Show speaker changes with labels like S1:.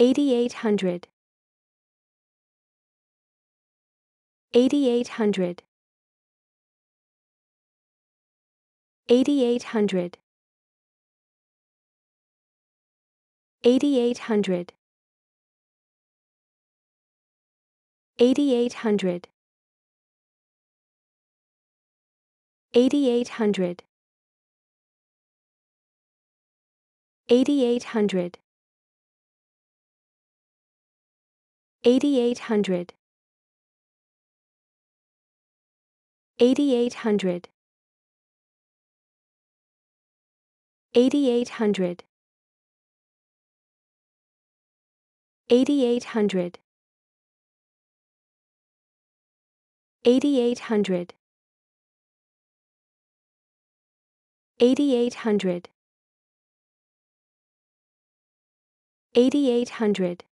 S1: 8800 8800 8800 8800 8800 8800 8800 8800 8800 8800 8800 8800 8800 8800